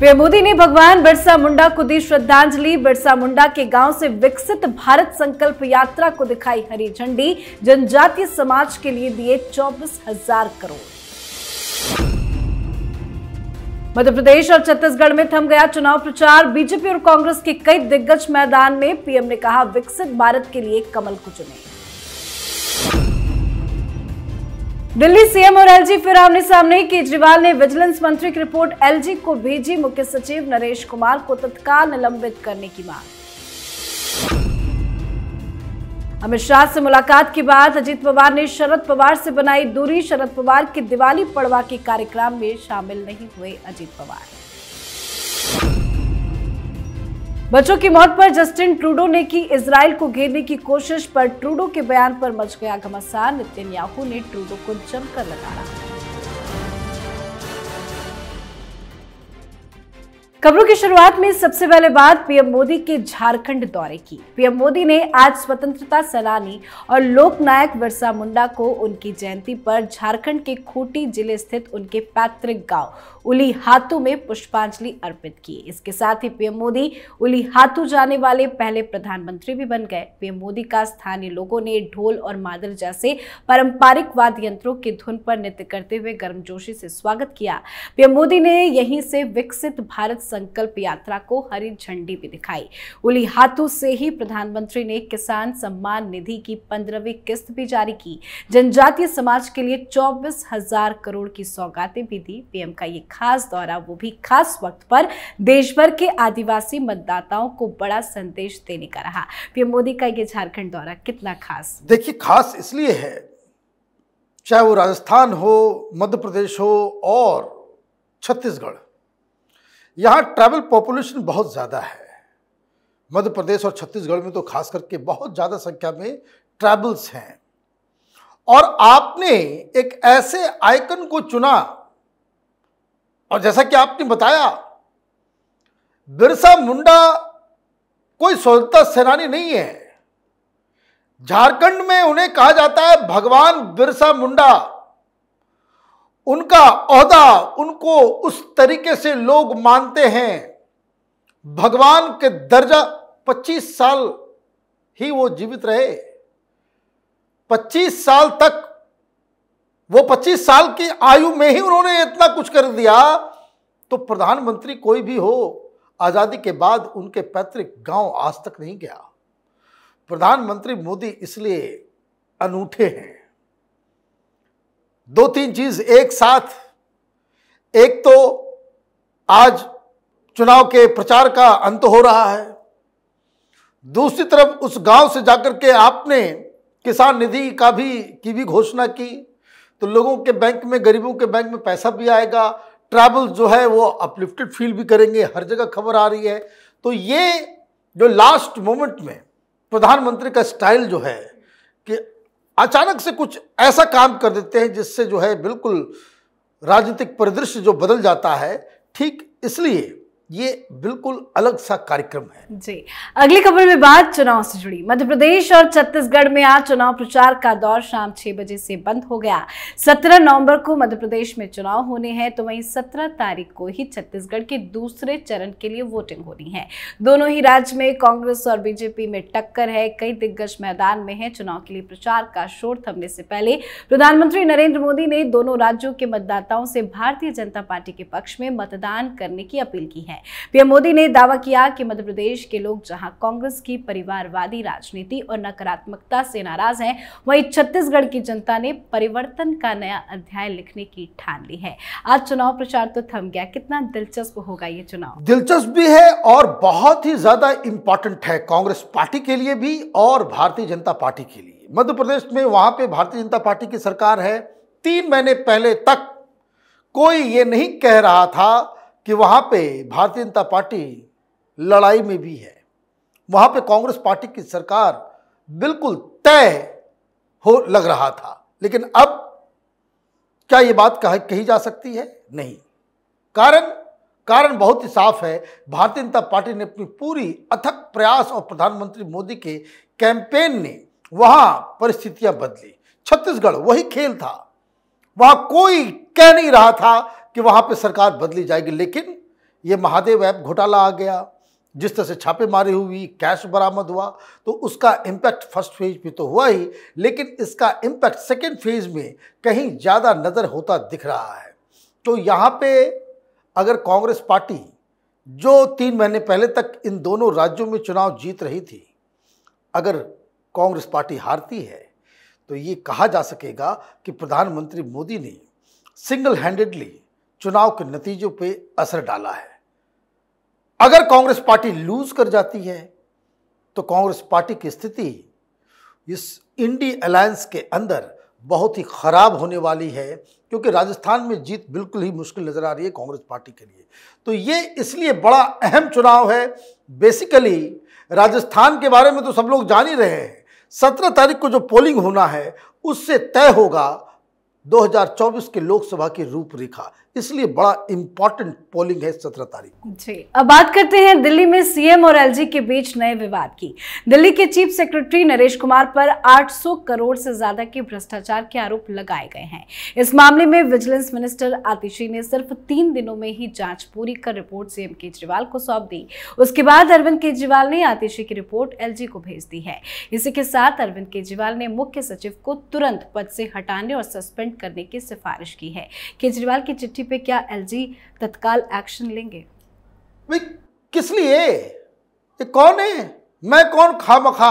PM Modi ने भगवान बिरसा मुंडा को दी श्रद्धांजलि बिरसा मुंडा के गांव से विकसित भारत संकल्प यात्रा को दिखाई हरी झंडी जनजातीय समाज के लिए दिए चौबीस हजार करोड़ मध्य प्रदेश और छत्तीसगढ़ में थम गया चुनाव प्रचार बीजेपी और कांग्रेस के कई दिग्गज मैदान में पीएम ने कहा विकसित भारत के लिए कमल को दिल्ली सीएम और एलजी फिर आमने सामने केजरीवाल ने विजिलेंस मंत्री की रिपोर्ट एलजी को भेजी मुख्य सचिव नरेश कुमार को तत्काल निलंबित करने की मांग अमित शाह से मुलाकात के बाद अजीत पवार ने शरद पवार से बनाई दूरी शरद पवार के दिवाली पड़वा के कार्यक्रम में शामिल नहीं हुए अजीत पवार बच्चों की मौत पर जस्टिन ट्रूडो ने की इसराइल को घेरने की कोशिश पर ट्रूडो के बयान पर मच गया घमासान नितिन याहू ने ट्रूडो को जमकर लगाया खबरों की शुरुआत में सबसे पहले बात पीएम मोदी के झारखंड दौरे की पीएम मोदी ने आज स्वतंत्रता सेनानी और लोकनायक बिरसा मुंडा को उनकी जयंती पर झारखंड के खूंटी जिले स्थित उनके पैतृक गांव उलीहातू में पुष्पांजलि अर्पित की इसके साथ ही पीएम मोदी उलीहातू जाने वाले पहले प्रधानमंत्री भी बन गए पीएम मोदी का स्थानीय लोगों ने ढोल और मादल जैसे पारंपरिक वाद्य यंत्रों की धुन पर नृत्य करते हुए गर्मजोशी से स्वागत किया पीएम मोदी ने यहीं से विकसित भारत संकल्प यात्रा को हरी झंडी भी दिखाई उली हाथों से ही प्रधानमंत्री ने किसान सम्मान निधि की पंद्रहवीं किस्त भी जारी की जनजातीय समाज के लिए चौबीस हजार करोड़ की सौगातें भी दी पीएम का ये खास दौरा वो भी खास वक्त पर देश भर के आदिवासी मतदाताओं को बड़ा संदेश देने का रहा पीएम मोदी का ये झारखंड दौरा कितना खास देखिए खास इसलिए है चाहे वो राजस्थान हो मध्य प्रदेश हो और छत्तीसगढ़ यहाँ ट्रैवल पॉपुलेशन बहुत ज़्यादा है मध्य प्रदेश और छत्तीसगढ़ में तो खास करके बहुत ज़्यादा संख्या में ट्रैवल्स हैं और आपने एक ऐसे आइकन को चुना और जैसा कि आपने बताया बिरसा मुंडा कोई स्वतंत्रता सेनानी नहीं है झारखंड में उन्हें कहा जाता है भगवान बिरसा मुंडा उनका अहदा उनको उस तरीके से लोग मानते हैं भगवान के दर्जा 25 साल ही वो जीवित रहे 25 साल तक वो 25 साल की आयु में ही उन्होंने इतना कुछ कर दिया तो प्रधानमंत्री कोई भी हो आज़ादी के बाद उनके पैतृक गांव आज तक नहीं गया प्रधानमंत्री मोदी इसलिए अनूठे हैं दो तीन चीज एक साथ एक तो आज चुनाव के प्रचार का अंत हो रहा है दूसरी तरफ उस गांव से जाकर के आपने किसान निधि का भी की भी घोषणा की तो लोगों के बैंक में गरीबों के बैंक में पैसा भी आएगा ट्रैवल जो है वो अपलिफ्टेड फील भी करेंगे हर जगह खबर आ रही है तो ये जो लास्ट मोमेंट में प्रधानमंत्री का स्टाइल जो है कि अचानक से कुछ ऐसा काम कर देते हैं जिससे जो है बिल्कुल राजनीतिक परिदृश्य जो बदल जाता है ठीक इसलिए ये बिल्कुल अलग सा कार्यक्रम है जी अगली खबर में बात चुनाव से जुड़ी मध्य प्रदेश और छत्तीसगढ़ में आज चुनाव प्रचार का दौर शाम छह बजे से बंद हो गया सत्रह नवंबर को मध्य प्रदेश में चुनाव होने हैं तो वहीं सत्रह तारीख को ही छत्तीसगढ़ के दूसरे चरण के लिए वोटिंग होनी है दोनों ही राज्य में कांग्रेस और बीजेपी में टक्कर है कई दिग्गज मैदान में है चुनाव के लिए प्रचार का शोर थमने से पहले प्रधानमंत्री नरेंद्र मोदी ने दोनों राज्यों के मतदाताओं से भारतीय जनता पार्टी के पक्ष में मतदान करने की अपील की है है पीएम मोदी ने दावा किया कि मध्य प्रदेश के लोग जहां कांग्रेस की परिवारवादी राजनीति और नकारात्मकता से नाराज हैं वहीं छत्तीसगढ़ की जनता ने परिवर्तन का नया अध्याय लिखने की ठान ली है आज चुनाव प्रचार तो थम गया कितना दिलचस्प होगा ये चुनाव दिलचस्प भी है और बहुत ही ज्यादा इंपॉर्टेंट है कांग्रेस पार्टी के लिए भी और भारतीय जनता पार्टी के लिए मध्य प्रदेश में वहां पे भारतीय जनता पार्टी की सरकार है तीन महीने पहले तक कोई ये नहीं कह रहा था कि वहाँ पे भारतीय जनता पार्टी लड़ाई में भी है वहाँ पे कांग्रेस पार्टी की सरकार बिल्कुल तय हो लग रहा था लेकिन अब क्या ये बात कह, कही जा सकती है नहीं कारण कारण बहुत ही साफ है भारतीय जनता पार्टी ने अपनी पूरी अथक प्रयास और प्रधानमंत्री मोदी के कैंपेन ने वहाँ परिस्थितियाँ बदली छत्तीसगढ़ वही खेल था वहाँ कोई कह नहीं रहा था कि वहाँ पे सरकार बदली जाएगी लेकिन ये महादेव ऐप घोटाला आ गया जिस तरह से छापेमारी हुई कैश बरामद हुआ तो उसका इम्पैक्ट फर्स्ट फेज में तो हुआ ही लेकिन इसका इम्पैक्ट सेकेंड फेज में कहीं ज़्यादा नज़र होता दिख रहा है तो यहाँ पे अगर कांग्रेस पार्टी जो तीन महीने पहले तक इन दोनों राज्यों में चुनाव जीत रही थी अगर कांग्रेस पार्टी हारती है तो ये कहा जा सकेगा कि प्रधानमंत्री मोदी ने सिंगल हैंडेडली चुनाव के नतीजों पे असर डाला है अगर कांग्रेस पार्टी लूज कर जाती है तो कांग्रेस पार्टी की स्थिति इस इंडी अलायंस के अंदर बहुत ही ख़राब होने वाली है क्योंकि राजस्थान में जीत बिल्कुल ही मुश्किल नज़र आ रही है कांग्रेस पार्टी के लिए तो ये इसलिए बड़ा अहम चुनाव है बेसिकली राजस्थान के बारे में तो सब लोग जान ही रहे हैं सत्रह तारीख को जो पोलिंग होना है उससे तय होगा 2024 के लोकसभा की रूपरेखा इसलिए बड़ा इम्पोर्टेंट पोलिंग है सत्रह तारीख जी अब बात करते हैं दिल्ली में सीएम और एलजी के बीच नए विवाद की दिल्ली के चीफ सेक्रेटरी नरेश कुमार पर 800 करोड़ से ज्यादा के भ्रष्टाचार के आरोप लगाए गए हैं इस मामले में विजिलेंस मिनिस्टर आतिशी ने सिर्फ तीन दिनों में ही जांच पूरी कर रिपोर्ट सीएम केजरीवाल को सौंप दी उसके बाद अरविंद केजरीवाल ने आतिशी की रिपोर्ट एल को भेज दी है इसी के साथ अरविंद केजरीवाल ने मुख्य सचिव को तुरंत पद से हटाने और सस्पेंड करने की सिफारिश की है केजरीवाल की चिट्ठी पे क्या एलजी तत्काल एक्शन लेंगे किस लिए कौन है मैं कौन मखा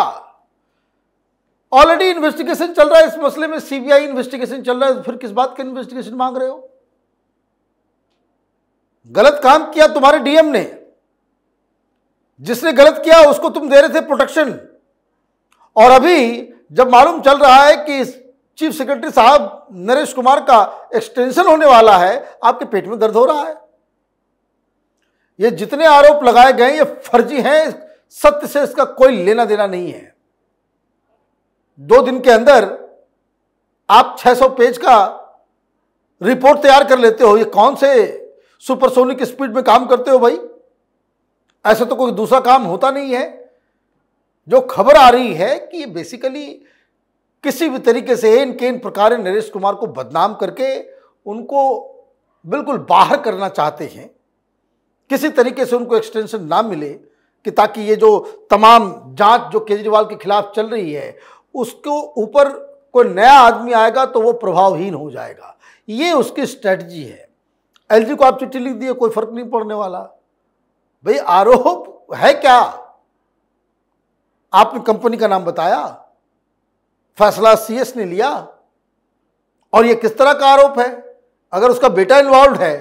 ऑलरेडी इन्वेस्टिगेशन चल रहा है इस मसले में सीबीआई इन्वेस्टिगेशन चल रहा है फिर किस बात का इन्वेस्टिगेशन मांग रहे हो गलत काम किया तुम्हारे डीएम ने जिसने गलत किया उसको तुम दे रहे थे प्रोटेक्शन और अभी जब मालूम चल रहा है कि इस चीफ सेक्रेटरी साहब नरेश कुमार का एक्सटेंशन होने वाला है आपके पेट में दर्द हो रहा है ये जितने आरोप लगाए गए ये फर्जी हैं सत्य से इसका कोई लेना देना नहीं है दो दिन के अंदर आप 600 पेज का रिपोर्ट तैयार कर लेते हो ये कौन से सुपरसोनिक स्पीड में काम करते हो भाई ऐसा तो कोई दूसरा काम होता नहीं है जो खबर आ रही है कि ये बेसिकली किसी भी तरीके से इन केन प्रकार नरेश कुमार को बदनाम करके उनको बिल्कुल बाहर करना चाहते हैं किसी तरीके से उनको एक्सटेंशन ना मिले कि ताकि ये जो तमाम जांच जो केजरीवाल के खिलाफ चल रही है उसको ऊपर कोई नया आदमी आएगा तो वो प्रभावहीन हो जाएगा ये उसकी स्ट्रेटजी है एलजी को आप चिट्ठी लिख दिए कोई फर्क नहीं पड़ने वाला भाई आरोप है क्या आपने कंपनी का नाम बताया फैसला सीएस ने लिया और यह किस तरह का आरोप है अगर उसका बेटा इन्वॉल्व है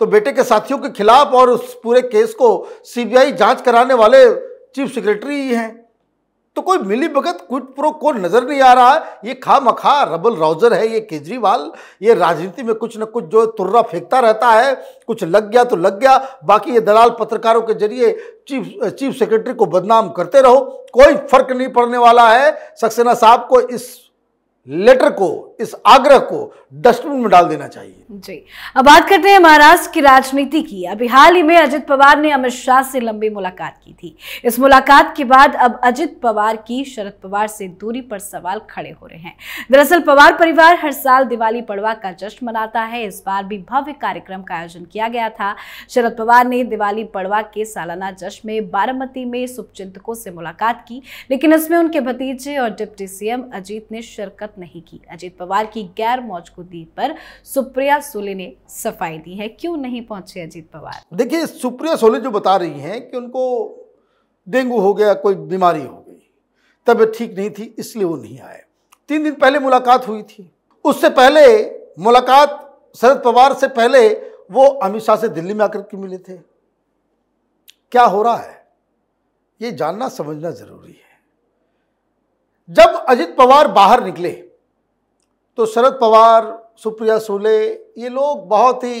तो बेटे के साथियों के खिलाफ और उस पूरे केस को सीबीआई जांच कराने वाले चीफ सेक्रेटरी ही हैं तो कोई मिली भगत कुछ प्रो को नजर नहीं आ रहा है ये खा मखा रबल राउजर है ये केजरीवाल ये राजनीति में कुछ ना कुछ जो तुर्रा फेंकता रहता है कुछ लग गया तो लग गया बाकी ये दलाल पत्रकारों के जरिए चीफ चीफ सेक्रेटरी को बदनाम करते रहो कोई फर्क नहीं पड़ने वाला है सक्सेना साहब को इस लेटर को इस आग्रह को डस्टबिन में डाल देना चाहिए जी अब बात करते हैं महाराष्ट्र की राजनीति की अभी हाल ही में अजित पवार ने अमित शाह से लंबी मुलाकात की थी इस मुलाकात के बाद अब अजित पवार की शरद पवार से दूरी पर सवाल खड़े हो रहे हैं दरअसल पवार परिवार हर साल दिवाली पड़वा का जश्न मनाता है इस बार भी भव्य कार्यक्रम का आयोजन किया गया था शरद पवार ने दिवाली पड़वा के सालाना जश्न में बारामती में शुभचिंतकों से मुलाकात की लेकिन इसमें उनके भतीजे और डिप्टी सीएम अजीत ने शिरकत नहीं की अजित पवार की गैर मौजूदगी पर सुप्रिया सोले ने सफाई दी है क्यों नहीं पहुंचे अजित पवार देखिए सुप्रिया सोले जो बता रही हैं कि उनको डेंगू हो गया कोई बीमारी हो गई तबीयत ठीक नहीं थी इसलिए वो नहीं आए तीन दिन पहले मुलाकात हुई थी उससे पहले मुलाकात शरद पवार से पहले वो अमित शाह से दिल्ली में आकर के मिले थे क्या हो रहा है ये जानना समझना जरूरी है जब अजित पवार बाहर निकले तो शरद पवार सुप्रिया सोले ये लोग बहुत ही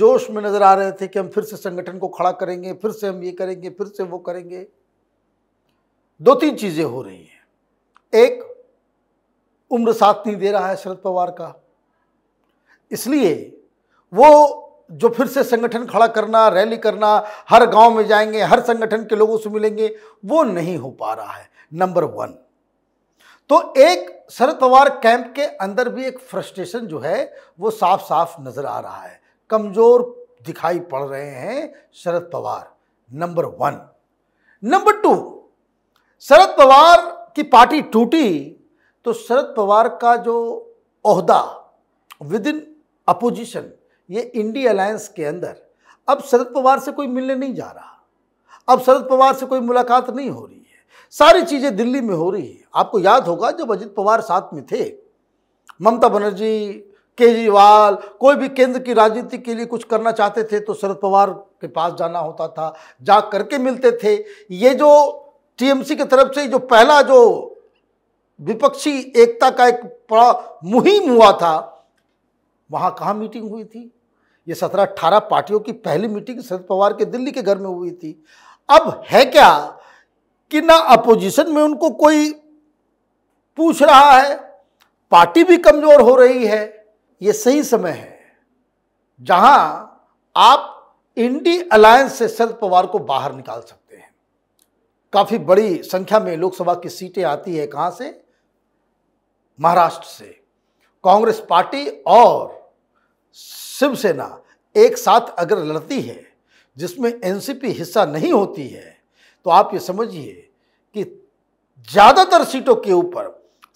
जोश में नज़र आ रहे थे कि हम फिर से संगठन को खड़ा करेंगे फिर से हम ये करेंगे फिर से वो करेंगे दो तीन चीज़ें हो रही हैं एक उम्र साथ नहीं दे रहा है शरद पवार का इसलिए वो जो फिर से संगठन खड़ा करना रैली करना हर गांव में जाएंगे हर संगठन के लोगों से मिलेंगे वो नहीं हो पा रहा है नंबर वन तो एक शरद पवार कैंप के अंदर भी एक फ्रस्ट्रेशन जो है वो साफ साफ नज़र आ रहा है कमज़ोर दिखाई पड़ रहे हैं Sharad Pawar number one number two Sharad Pawar की पार्टी टूटी तो शरद पवार का जो ओहदा विद इन अपोजिशन ये इंडी अलायंस के अंदर अब शरद पवार से कोई मिलने नहीं जा रहा अब शरद पवार से कोई मुलाकात नहीं हो रही सारी चीज़ें दिल्ली में हो रही है आपको याद होगा जब अजित पवार साथ में थे ममता बनर्जी केजरीवाल कोई भी केंद्र की राजनीति के लिए कुछ करना चाहते थे तो शरद पवार के पास जाना होता था जा करके मिलते थे ये जो टीएमसी की तरफ से जो पहला जो विपक्षी एकता का एक बड़ा मुहिम हुआ था वहाँ कहाँ मीटिंग हुई थी ये सत्रह अठारह पार्टियों की पहली मीटिंग शरद पवार के दिल्ली के घर में हुई थी अब है क्या कि ना अपोजिशन में उनको कोई पूछ रहा है पार्टी भी कमज़ोर हो रही है ये सही समय है जहां आप इंडी अलायंस से शरद पवार को बाहर निकाल सकते हैं काफ़ी बड़ी संख्या में लोकसभा की सीटें आती है कहाँ से महाराष्ट्र से कांग्रेस पार्टी और शिवसेना एक साथ अगर लड़ती है जिसमें एनसीपी हिस्सा नहीं होती है तो आप ये समझिए कि ज़्यादातर सीटों के ऊपर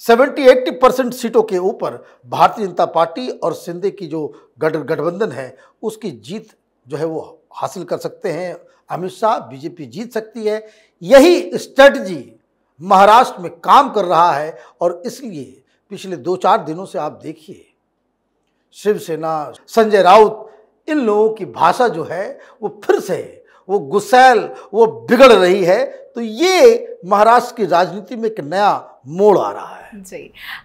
70-80 परसेंट सीटों के ऊपर भारतीय जनता पार्टी और सिंधे की जो गठ गठबंधन है उसकी जीत जो है वो हासिल कर सकते हैं अमित शाह बीजेपी जीत सकती है यही स्ट्रेटजी महाराष्ट्र में काम कर रहा है और इसलिए पिछले दो चार दिनों से आप देखिए शिवसेना संजय राउत इन लोगों की भाषा जो है वो फिर से वो गुसैल वो बिगड़ रही है तो ये महाराष्ट्र की राजनीति में एक नया मोड़ आ रहा है जी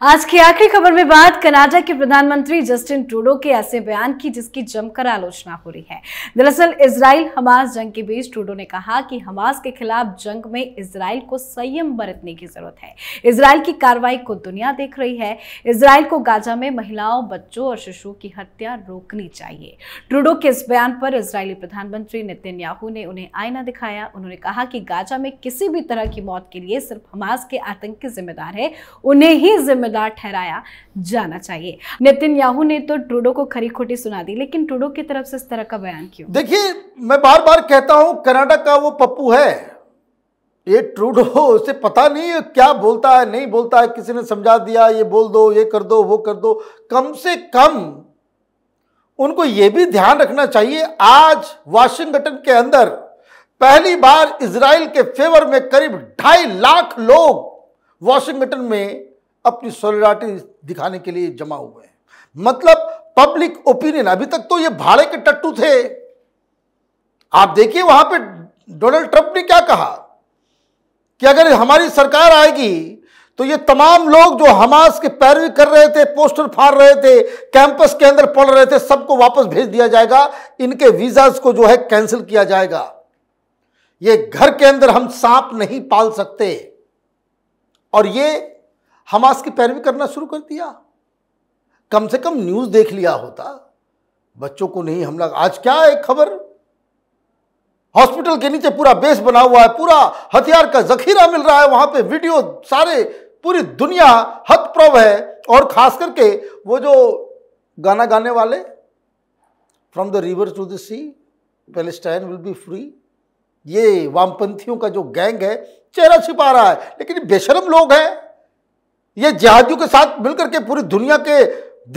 आज की आखिरी खबर में बात कनाडा के प्रधानमंत्री जस्टिन ट्रूडो के ऐसे बयान की जिसकी जमकर आलोचना हो रही है दरअसल इसराइल हमास जंग के बीच ट्रूडो ने कहा कि हमास के खिलाफ जंग में इसराइल को संयम बरतने की जरूरत है इसराइल की कार्रवाई को दुनिया देख रही है इसराइल को गाजा में महिलाओं बच्चों और शिशुओं की हत्या रोकनी चाहिए ट्रूडो के इस बयान पर इसराइली प्रधानमंत्री नितिन ने उन्हें आईना दिखाया उन्होंने कहा कि गाजा में किसी भी तरह की मौत के लिए सिर्फ हमास के आतंकी जिम्मेदार है उन्हें ही जिम्मेदार ठहराया जाना चाहिए नितिन याहू ने तो ट्रूडो को खरी खोटी सुना दी लेकिन ट्रूडो की तरफ से इस तरह का बयान क्यों देखिए मैं बार बार कहता हूं कर्नाटक का वो पप्पू है ये ट्रूडो उसे पता नहीं है क्या बोलता है नहीं बोलता है किसी ने समझा दिया ये बोल दो ये कर दो वो कर दो कम से कम उनको ये भी ध्यान रखना चाहिए आज वाशिंगटन के अंदर पहली बार इसराइल के फेवर में करीब ढाई लाख लोग वॉशिंगटन में अपनी सोलिडारिटी दिखाने के लिए जमा हुए हैं मतलब पब्लिक ओपिनियन अभी तक तो ये भाड़े के टट्टू थे आप देखिए वहां पे डोनाल्ड ट्रंप ने क्या कहा कि अगर हमारी सरकार आएगी तो ये तमाम लोग जो हमास की पैरवी कर रहे थे पोस्टर फाड़ रहे थे कैंपस के अंदर पढ़ रहे थे सबको वापस भेज दिया जाएगा इनके वीजाज को जो है कैंसिल किया जाएगा ये घर के अंदर हम सांप नहीं पाल सकते और ये हमास की पैरवी करना शुरू कर दिया कम से कम न्यूज़ देख लिया होता बच्चों को नहीं हमला आज क्या है खबर हॉस्पिटल के नीचे पूरा बेस बना हुआ है पूरा हथियार का जखीरा मिल रहा है वहां पे वीडियो सारे पूरी दुनिया हतप्रभ है और खास करके वो जो गाना गाने वाले from the river to the sea Palestine will be free ये वामपंथियों का जो गैंग है चेहरा छिपा रहा है लेकिन बेशरम लोग हैं ये जिहादियों के साथ मिलकर के पूरी दुनिया के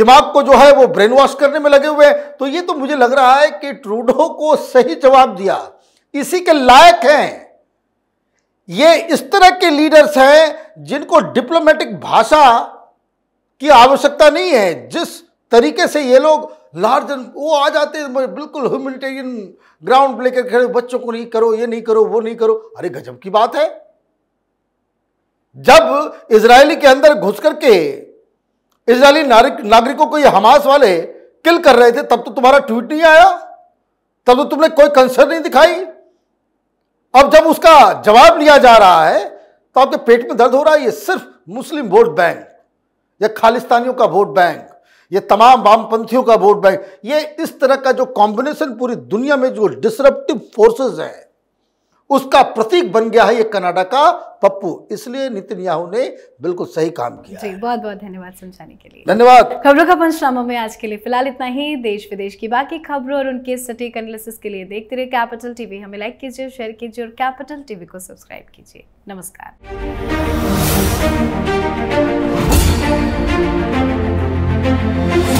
दिमाग को जो है वो ब्रेन वॉश करने में लगे हुए हैं तो ये तो मुझे लग रहा है कि ट्रूडो को सही जवाब दिया इसी के लायक हैं ये इस तरह के लीडर्स हैं जिनको डिप्लोमेटिक भाषा की आवश्यकता नहीं है जिस तरीके से ये लोग लार्ज वो आ जाते हैं बिल्कुल ह्यूमिलिटेरियन ग्राउंड लेकर खड़े बच्चों को नहीं करो ये नहीं करो वो नहीं करो अरे गजब की बात है जब इसराइली के अंदर घुस करके इसराइली नागरिकों को ये हमास वाले किल कर रहे थे तब तो तुम्हारा ट्वीट नहीं आया तब तो तुमने कोई कंसर्न नहीं दिखाई अब जब उसका जवाब लिया जा रहा है तो आपके पेट में दर्द हो रहा है ये सिर्फ मुस्लिम वोट बैंक या खालिस्तानियों का वोट बैंक ये तमाम वामपंथियों का वोट बैंक ये इस तरह का जो कॉम्बिनेशन पूरी दुनिया में जो डिसरप्टिव फोर्सेस हैं उसका प्रतीक बन गया है ये कनाडा का पप्पू इसलिए नितिन याहू ने बिल्कुल सही काम किया जी बहुत बहुत धन्यवाद समझाने के लिए धन्यवाद खबरों का पंचनामा में आज के लिए फिलहाल इतना ही देश विदेश की बाकी खबरों और उनके सटीक एनालिसिस के लिए देखते रहे कैपिटल टीवी हमें लाइक कीजिए शेयर कीजिए और कैपिटल टीवी को सब्सक्राइब कीजिए नमस्कार Música